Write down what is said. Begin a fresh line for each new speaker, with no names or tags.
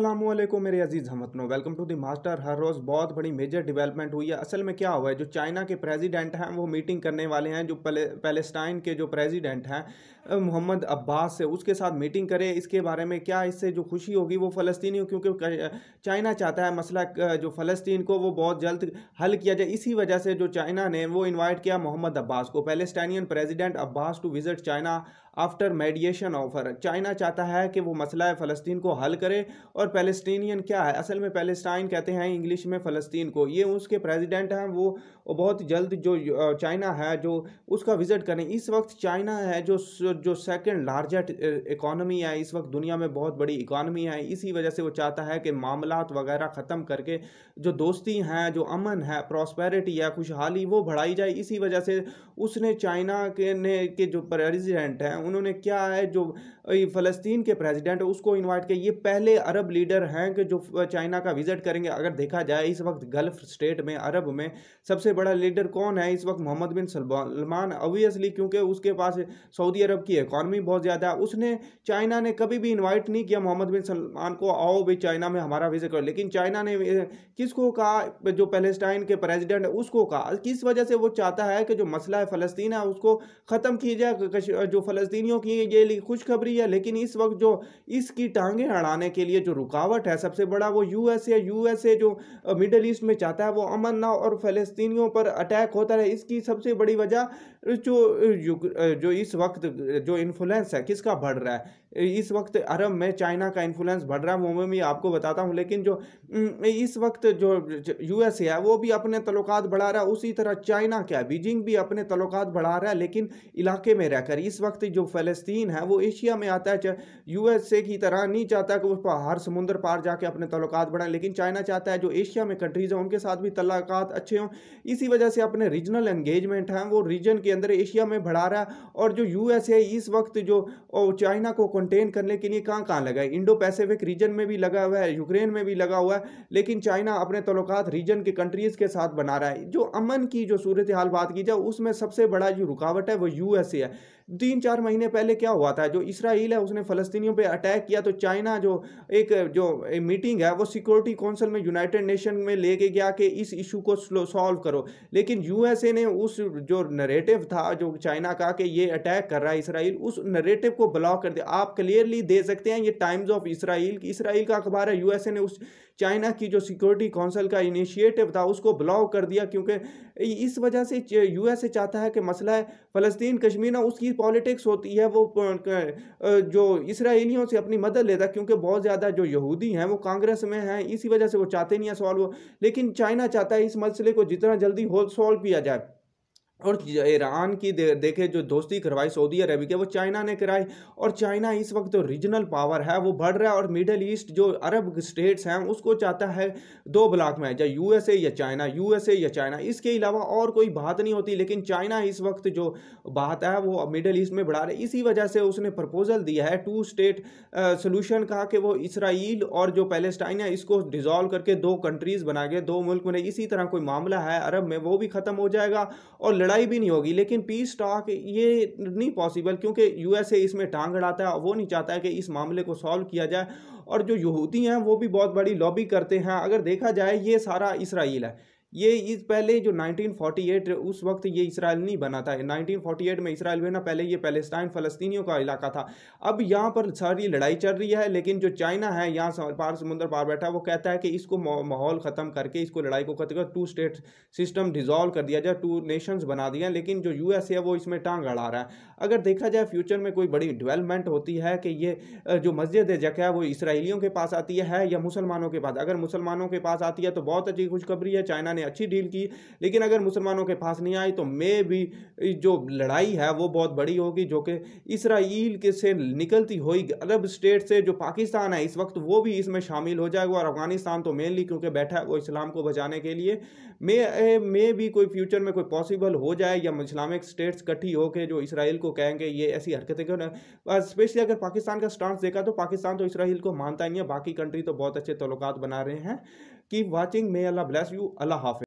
अल्लाह मेरे अजीज़ हमतनो वेलकम टू दी मास्टर हर रोज़ बहुत बड़ी मेजर डेवलपमेंट हुई है असल में क्या हुआ है जो चाइना के प्रेसिडेंट हैं वो मीटिंग करने वाले हैं जो पैलेस्टाइन के जो प्रेसिडेंट हैं मोहम्मद अब्बास से उसके साथ मीटिंग करें इसके बारे में क्या इससे जो खुशी होगी वो हो क्योंकि चाइना चाहता है मसला जो फ़लस्तीन को वो बहुत जल्द हल किया जाए इसी वजह से जो चाइना ने वो इन्वाइट किया मोहम्मद अब्बास को Palestinian president Abbas to visit China after mediation offer China चाहता है कि वो मसला फ़लस्तीन को हल करे और और पैलेस्टीनियन क्या है असल में पैलेस्टाइन कहते हैं इंग्लिश में फ़लस्तीन को ये उसके प्रेसिडेंट हैं वो बहुत जल्द जो चाइना है जो उसका विज़िट करें इस वक्त चाइना है जो जो सेकंड लार्जेस्ट इकोनॉमी है इस वक्त दुनिया में बहुत बड़ी इकोनॉमी है इसी वजह से वो चाहता है कि मामला वगैरह ख़त्म करके जो दोस्ती हैं जो अमन है प्रॉस्पेरिटी है खुशहाली वो बढ़ाई जाए इसी वजह से उसने चाइना के ने के जो प्रेजिडेंट हैं उन्होंने क्या है जो फ़लस्तीन के प्रेजिडेंट उसको इन्वाइट किया ये पहले अरब लीडर हैं कि जो चाइना का विजिट करेंगे अगर देखा जाए इस वक्त गल्फ स्टेट में अरब में सबसे बड़ा लीडर कौन है इस वक्त मोहम्मद बिन सलमान ऑब्वियसली क्योंकि उसके पास सऊदी अरब की इकॉनमी बहुत ज़्यादा है उसने चाइना ने कभी भी इन्वाइट नहीं किया मोहम्मद बिन सलमान को आओ भी चाइना में हमारा विजिट करो लेकिन चाइना ने किसको कहा जो पैलेस्टाइन के प्रेजिडेंट है उसको कहा किस वजह से वो चाहता है कि जो मसला है फ़लस्तीन है उसको ख़त्म किया जाए जो फ़लस्तियों की ये खुशखबरी है लेकिन इस वक्त जो इसकी टांगें अड़ाने के लिए जो रुकावट है सबसे बड़ा वो यूएस है यूएस जो मिडल ईस्ट में चाहता है वो अमन ना और फलस्तीनियों पर अटैक होता रहे इसकी सबसे बड़ी वजह जो जो इस वक्त जो इन्फ्लुएंस है किसका बढ़ रहा है इस वक्त अरब में चाइना का इन्फ्लुएंस बढ़ रहा है वो मैं आपको बताता हूँ लेकिन जो इस वक्त जो यूएस है वो भी अपने तल्लक बढ़ा रहा है उसी तरह चाइना क्या बीजिंग भी अपने तल्लक बढ़ा रहा है लेकिन इलाके में रहकर इस वक्त जो फ़लस्तीन है वो एशिया में आता है यूएसए की तरह नहीं चाहता कि उस पर हर समुद्र पार जाके अपने तल्लक बढ़ाएं लेकिन चाइना चाहता है जो एशिया में कंट्रीज़ हैं उनके साथ भी तल्लक अच्छे हों इसी वजह से अपने रीजनल एंगेजमेंट हैं वो रीजन के अंदर एशिया में बढ़ा रहा है और जो यू एस इस वक्त जो चाइना को कंटेन करने के लिए कहाँ कहाँ लगा है इंडो पैसिफिक रीजन में भी लगा हुआ है यूक्रेन में भी लगा हुआ है लेकिन चाइना अपने तल्लक रीजन के कंट्रीज़ के साथ बना रहा है जो अमन की जो सूरत हाल बात की जाए उसमें सबसे बड़ा जो रुकावट है वो यू है तीन चार महीने पहले क्या हुआ था जो इसराइल है उसने फ़लस्तीनियों पे अटैक किया तो चाइना जो एक जो एक मीटिंग है वो सिक्योरिटी काउंसिल में यूनाइटेड नेशन में लेके गया कि इस इशू को सॉल्व करो लेकिन यूएसए ने उस जो नरेटिव था जो चाइना का कि ये अटैक कर रहा है इसराइल उस नरेटिव को ब्लॉक कर दिया आप क्लियरली दे सकते हैं ये टाइम्स ऑफ इसराइल इसराइल का अखबार है यूएसए ने उस चाइना की जो सिक्योरिटी काउंसिल का इनिशिएटिव था उसको ब्लॉक कर दिया क्योंकि इस वजह से यू एस ए चाहता है कि मसला है फ़लस्तीन कश्मीर ना उसकी पॉलिटिक्स होती है वो जो इसराइलियों से अपनी मदद लेता है क्योंकि बहुत ज़्यादा जो यहूदी हैं वो कांग्रेस में हैं इसी वजह से वो चाहते नहीं हैं सॉल्व लेकिन चाइना चाहता है इस मसले को जितना जल्दी हो सॉल्व किया जाए और ईरान की दे, देखे जो दोस्ती करवाई सऊदी अरब के वो चाइना ने कराई और चाइना इस वक्त जो रीजनल पावर है वो बढ़ रहा है और मिडल ईस्ट जो अरब स्टेट्स हैं उसको चाहता है दो ब्लाक में चाहे यूएसए या चाइना यूएसए या चाइना इसके अलावा और कोई बात नहीं होती लेकिन चाइना इस वक्त जो बात है वो मिडल ईस्ट में बढ़ा रहे इसी वजह से उसने प्रपोजल दिया है टू स्टेट सोल्यूशन कहा कि वो इसराइल और जो पैलेस्टाइन है इसको डिजॉल्व करके दो कंट्रीज़ बना के दो मुल्क बने इसी तरह कोई मामला है अरब में वो भी ख़त्म हो जाएगा और लड़ाई भी नहीं होगी लेकिन पीस टॉक ये नहीं पॉसिबल क्योंकि यूएसए इसमें टांग अड़ाता है वो नहीं चाहता है कि इस मामले को सॉल्व किया जाए और जो यहूदी हैं वो भी बहुत बड़ी लॉबी करते हैं अगर देखा जाए ये सारा इसराइल है ये इस पहले जो 1948 उस वक्त ये इसराइल नहीं बना था 1948 में इसराइल ना पहले ये पैलेस्टाइन फ़लस्तीनियों का इलाका था अब यहाँ पर सारी लड़ाई चल रही है लेकिन जो चाइना है यहाँ पार समुद्र पार बैठा वो कहता है कि इसको माहौल ख़त्म करके इसको लड़ाई को खत्म कर टू स्टेट सिस्टम डिजॉल्व कर दिया जाए टू नेशंस बना दिया लेकिन जो यू है वो इसमें टांग अड़ा रहा है अगर देखा जाए फ्यूचर में कोई बड़ी डिवेलपमेंट होती है कि ये जो मस्जिद है जगह वो इसराइलियों के पास आती है या मुसलमानों के पास अगर मुसलमानों के पास आती है तो बहुत अच्छी खुशखबरी है चाइना ने ने अच्छी डील की लेकिन अगर मुसलमानों के पास नहीं आई तो मे भी जो लड़ाई है वो बहुत बड़ी होगी जो कि इसराइल के से निकलती हुई अरब स्टेट से जो पाकिस्तान है इस वक्त वो भी इसमें शामिल हो जाएगा और अफगानिस्तान तो मेनली क्योंकि बैठा है वो इस्लाम को बचाने के लिए मे मे भी कोई फ्यूचर में कोई पॉसिबल हो जाए या इस्लामिक स्टेट्स इकट्ठी होकर जो इसराइल को कहेंगे ये ऐसी हरकतें क्यों ना स्पेशली अगर पाकिस्तान का स्टांस देखा तो पाकिस्तान तो इसराइल को मानता नहीं है बाकी कंट्री तो बहुत अच्छे तलुकत बना रहे हैं keep watching may Allah bless you Allah हाफि